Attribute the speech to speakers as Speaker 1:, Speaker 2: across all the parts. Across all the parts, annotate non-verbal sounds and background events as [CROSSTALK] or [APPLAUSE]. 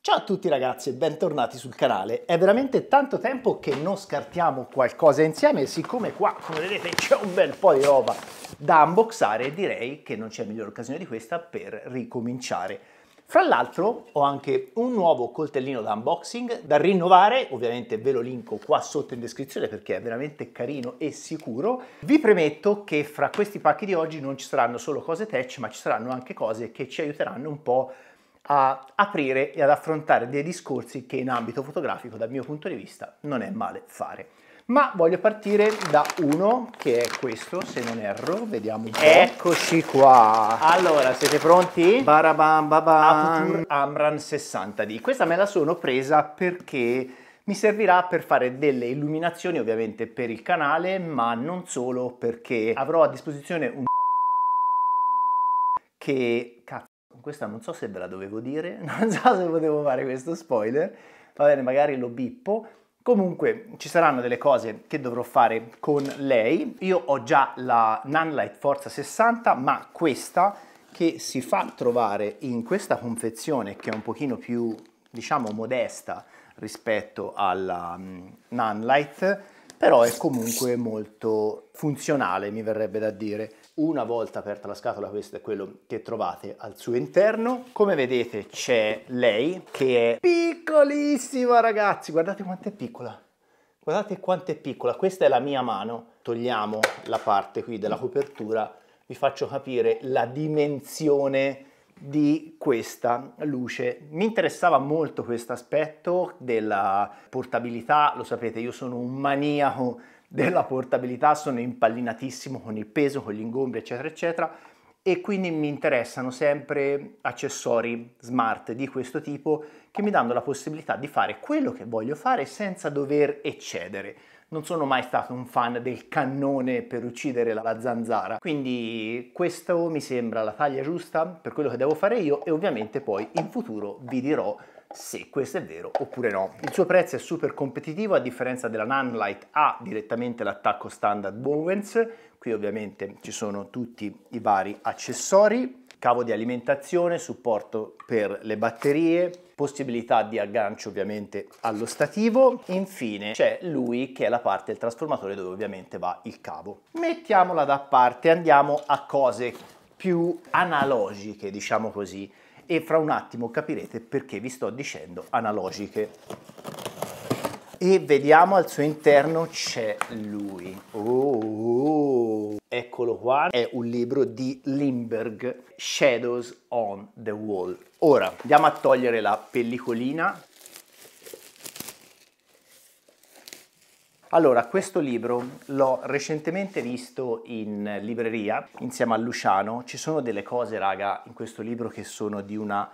Speaker 1: Ciao a tutti ragazzi e bentornati sul canale. È veramente tanto tempo che non scartiamo qualcosa insieme e siccome qua, come vedete, c'è un bel po' di roba da unboxare, direi che non c'è migliore occasione di questa per ricominciare. Fra l'altro ho anche un nuovo coltellino da unboxing da rinnovare, ovviamente ve lo linko qua sotto in descrizione perché è veramente carino e sicuro. Vi premetto che fra questi pacchi di oggi non ci saranno solo cose tech ma ci saranno anche cose che ci aiuteranno un po' a aprire e ad affrontare dei discorsi che in ambito fotografico, dal mio punto di vista, non è male fare. Ma voglio partire da uno che è questo, se non erro, vediamo un po'. Eccoci qua. Allora, siete pronti? Barabam babam. Amran 60D. Questa me la sono presa perché mi servirà per fare delle illuminazioni ovviamente per il canale, ma non solo perché avrò a disposizione un che cazzo questa non so se ve la dovevo dire, [LAUGHS] non so se potevo fare questo spoiler, va bene, magari lo bippo. Comunque ci saranno delle cose che dovrò fare con lei. Io ho già la Nanlite Forza 60, ma questa che si fa trovare in questa confezione che è un pochino più, diciamo, modesta rispetto alla mm, Nanlite, però è comunque molto funzionale, mi verrebbe da dire. Una volta aperta la scatola, questo è quello che trovate al suo interno. Come vedete c'è lei, che è piccolissima ragazzi, guardate quanto è piccola. Guardate quanto è piccola, questa è la mia mano. Togliamo la parte qui della copertura, vi faccio capire la dimensione di questa luce. Mi interessava molto questo aspetto della portabilità, lo sapete io sono un maniaco della portabilità, sono impallinatissimo con il peso, con gli ingombri, eccetera, eccetera, e quindi mi interessano sempre accessori smart di questo tipo che mi danno la possibilità di fare quello che voglio fare senza dover eccedere. Non sono mai stato un fan del cannone per uccidere la zanzara, quindi questo mi sembra la taglia giusta per quello che devo fare io e ovviamente poi in futuro vi dirò se questo è vero oppure no. Il suo prezzo è super competitivo a differenza della Nanlite ha direttamente l'attacco standard Bowens, qui ovviamente ci sono tutti i vari accessori, cavo di alimentazione, supporto per le batterie, possibilità di aggancio ovviamente allo stativo, infine c'è lui che è la parte del trasformatore dove ovviamente va il cavo. Mettiamola da parte, andiamo a cose più analogiche diciamo così e fra un attimo capirete perché vi sto dicendo analogiche. E vediamo al suo interno c'è lui. Oh, eccolo qua, è un libro di Lindbergh, Shadows on the Wall. Ora andiamo a togliere la pellicolina Allora, questo libro l'ho recentemente visto in libreria insieme a Luciano. Ci sono delle cose, raga, in questo libro che sono di una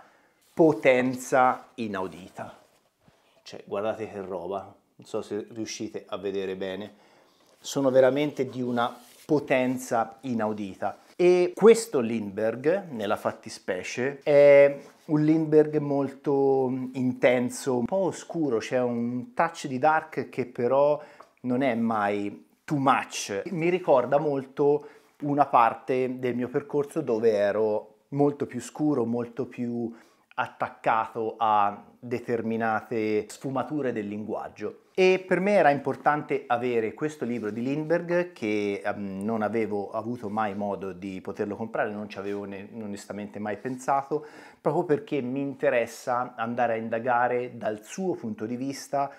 Speaker 1: potenza inaudita. Cioè, guardate che roba, non so se riuscite a vedere bene. Sono veramente di una potenza inaudita. E questo Lindbergh, nella fattispecie, è un Lindbergh molto intenso, un po' oscuro, c'è un touch di dark che però non è mai too much. Mi ricorda molto una parte del mio percorso dove ero molto più scuro, molto più attaccato a determinate sfumature del linguaggio. E per me era importante avere questo libro di Lindbergh che um, non avevo avuto mai modo di poterlo comprare, non ci avevo ne- onestamente mai pensato, proprio perché mi interessa andare a indagare dal suo punto di vista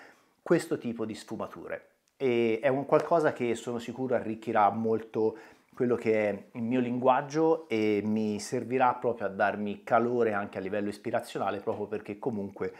Speaker 1: questo tipo di sfumature e è un qualcosa che sono sicuro arricchirà molto quello che è il mio linguaggio e mi servirà proprio a darmi calore anche a livello ispirazionale proprio perché comunque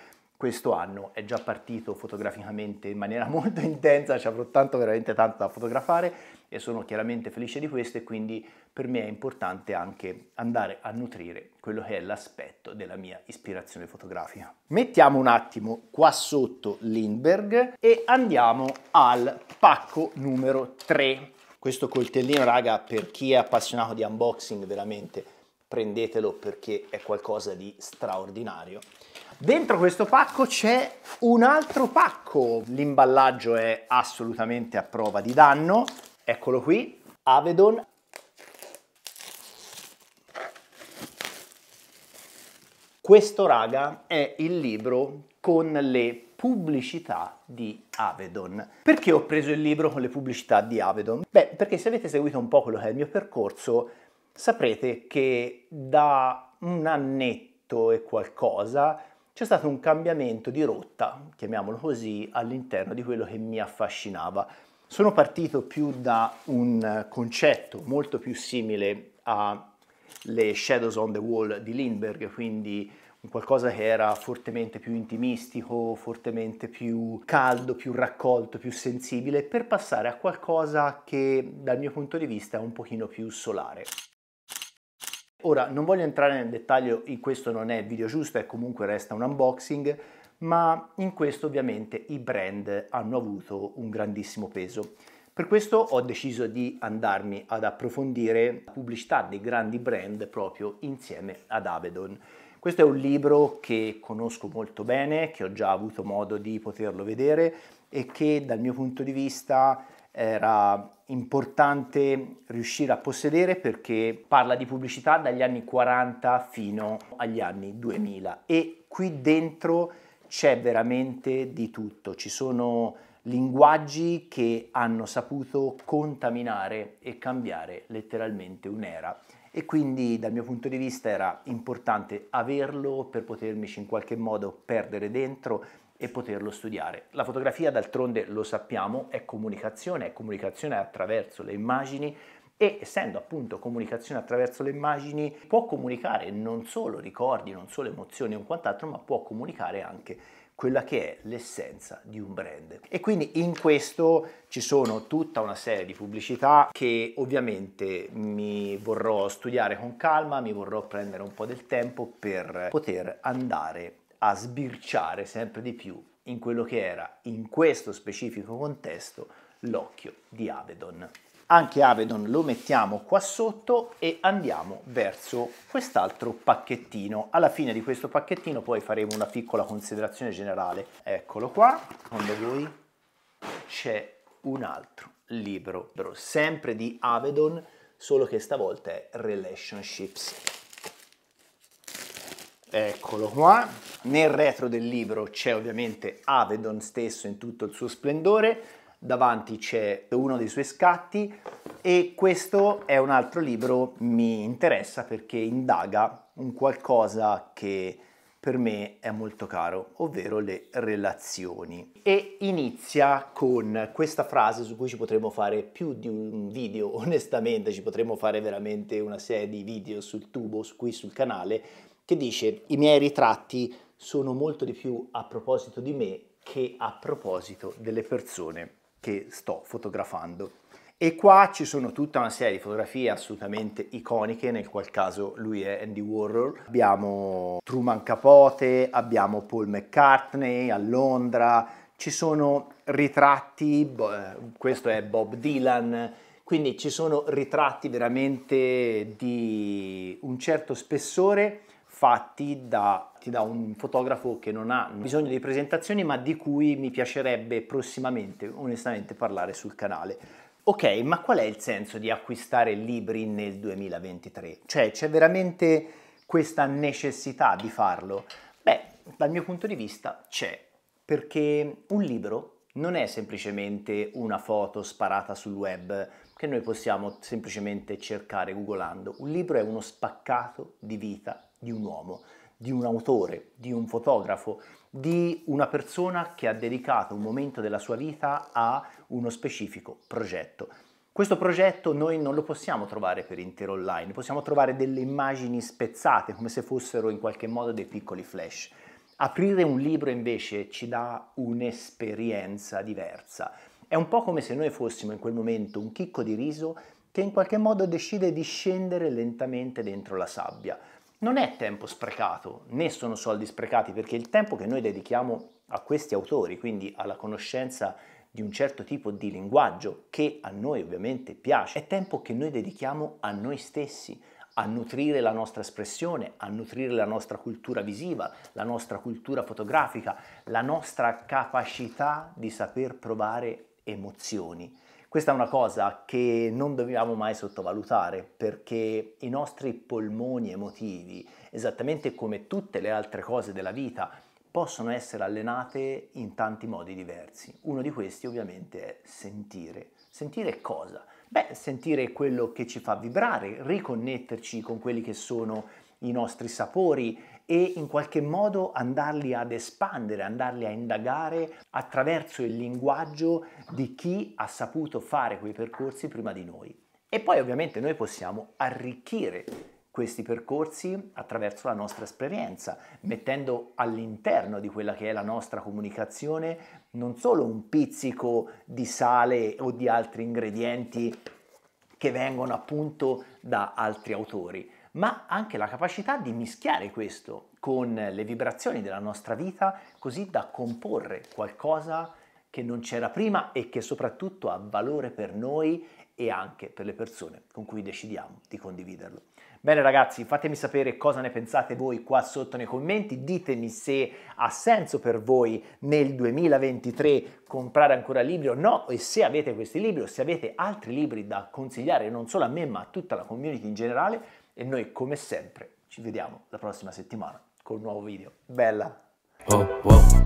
Speaker 1: questo anno è già partito fotograficamente in maniera [LAUGHS] molto intensa, ci avrò tanto veramente tanto da fotografare e sono chiaramente felice di questo e quindi per me è importante anche andare a nutrire quello che è l'aspetto della mia ispirazione fotografica. Mettiamo un attimo qua sotto Lindbergh e andiamo al pacco numero 3. Questo coltellino, raga, per chi è appassionato di unboxing veramente prendetelo perché è qualcosa di straordinario. Dentro questo pacco c'è un altro pacco. L'imballaggio è assolutamente a prova di danno. Eccolo qui, Avedon. Questo raga è il libro con le pubblicità di Avedon. Perché ho preso il libro con le pubblicità di Avedon? Beh, perché se avete seguito un po' quello che è il mio percorso, saprete che da un annetto e qualcosa c'è stato un cambiamento di rotta, chiamiamolo così, all'interno di quello che mi affascinava. Sono partito più da un concetto molto più simile alle Shadows on the Wall di Lindbergh, quindi qualcosa che era fortemente più intimistico, fortemente più caldo, più raccolto, più sensibile, per passare a qualcosa che dal mio punto di vista è un pochino più solare. Ora, non voglio entrare nel dettaglio, in questo non è il video giusto e comunque resta un unboxing, ma in questo ovviamente i brand hanno avuto un grandissimo peso. Per questo ho deciso di andarmi ad approfondire la pubblicità dei grandi brand proprio insieme ad Avedon. Questo è un libro che conosco molto bene, che ho già avuto modo di poterlo vedere e che dal mio punto di vista era importante riuscire a possedere perché parla di pubblicità dagli anni 40 fino agli anni 2000 e qui dentro c'è veramente di tutto, ci sono linguaggi che hanno saputo contaminare e cambiare letteralmente un'era e quindi dal mio punto di vista era importante averlo per potermici in qualche modo perdere dentro e poterlo studiare. La fotografia d'altronde lo sappiamo, è comunicazione, è comunicazione attraverso le immagini e essendo appunto comunicazione attraverso le immagini può comunicare non solo ricordi, non solo emozioni o quant'altro, ma può comunicare anche quella che è l'essenza di un brand. E quindi in questo ci sono tutta una serie di pubblicità che ovviamente mi vorrò studiare con calma, mi vorrò prendere un po' del tempo per poter andare a sbirciare sempre di più in quello che era, in questo specifico contesto, l'occhio di Avedon. Anche Avedon lo mettiamo qua sotto e andiamo verso quest'altro pacchettino. Alla fine di questo pacchettino poi faremo una piccola considerazione generale. Eccolo qua, secondo voi c'è un altro libro, sempre di Avedon, solo che stavolta è Relationships. Eccolo qua, nel retro del libro c'è ovviamente Avedon stesso in tutto il suo splendore, davanti c'è uno dei suoi scatti e questo è un altro libro mi interessa perché indaga un qualcosa che per me è molto caro, ovvero le relazioni. E inizia con questa frase su cui ci potremmo fare più di un video, [LAUGHS] onestamente ci potremmo fare veramente una serie di video sul tubo, qui sul canale, che dice i miei ritratti sono molto di più a proposito di me che a proposito delle persone che sto fotografando. E qua ci sono tutta una serie di fotografie assolutamente iconiche, nel qual caso lui è Andy Warhol. Abbiamo Truman Capote, abbiamo Paul McCartney a Londra, ci sono ritratti, eh, questo è Bob Dylan, quindi ci sono ritratti veramente di un certo spessore fatti da, da, un fotografo che non ha bisogno di presentazioni ma di cui mi piacerebbe prossimamente onestamente parlare sul canale. Ok, ma qual è il senso di acquistare libri nel 2023? Cioè c'è veramente questa necessità di farlo? Beh, dal mio punto di vista c'è, perché un libro non è semplicemente una foto sparata sul web che noi possiamo semplicemente cercare googolando. Un libro è uno spaccato di vita di un uomo, di un autore, di un fotografo, di una persona che ha dedicato un momento della sua vita a uno specifico progetto. Questo progetto noi non lo possiamo trovare per intero online, possiamo trovare delle immagini spezzate come se fossero in qualche modo dei piccoli flash. Aprire un libro invece ci dà un'esperienza diversa. È un po' come se noi fossimo in quel momento un chicco di riso che in qualche modo decide di scendere lentamente dentro la sabbia non è tempo sprecato, né sono soldi sprecati, perché il tempo che noi dedichiamo a questi autori, quindi alla conoscenza di un certo tipo di linguaggio che a noi ovviamente piace, è tempo che noi dedichiamo a noi stessi, a nutrire la nostra espressione, a nutrire la nostra cultura visiva, la nostra cultura fotografica, la nostra capacità di saper provare emozioni. Questa è una cosa che non dobbiamo mai sottovalutare perché i nostri polmoni emotivi, esattamente come tutte le altre cose della vita, possono essere allenate in tanti modi diversi. Uno di questi ovviamente è sentire. Sentire cosa? Beh, sentire quello che ci fa vibrare, riconnetterci con quelli che sono i nostri sapori, e in qualche modo andarli ad espandere, andarli a indagare attraverso il linguaggio di chi ha saputo fare quei percorsi prima di noi. E poi ovviamente noi possiamo arricchire questi percorsi attraverso la nostra esperienza, mettendo all'interno di quella che è la nostra comunicazione non solo un pizzico di sale o di altri ingredienti che vengono appunto da altri autori, ma anche la capacità di mischiare questo con le vibrazioni della nostra vita così da comporre qualcosa che non c'era prima e che soprattutto ha valore per noi e anche per le persone con cui decidiamo di condividerlo. Bene ragazzi, fatemi sapere cosa ne pensate voi qua sotto nei commenti, ditemi se ha senso per voi nel 2023 comprare ancora libri o no e se avete questi libri o se avete altri libri da consigliare non solo a me ma a tutta la community in generale, e noi come sempre ci vediamo la prossima settimana con un nuovo video. Bella! Oh, oh.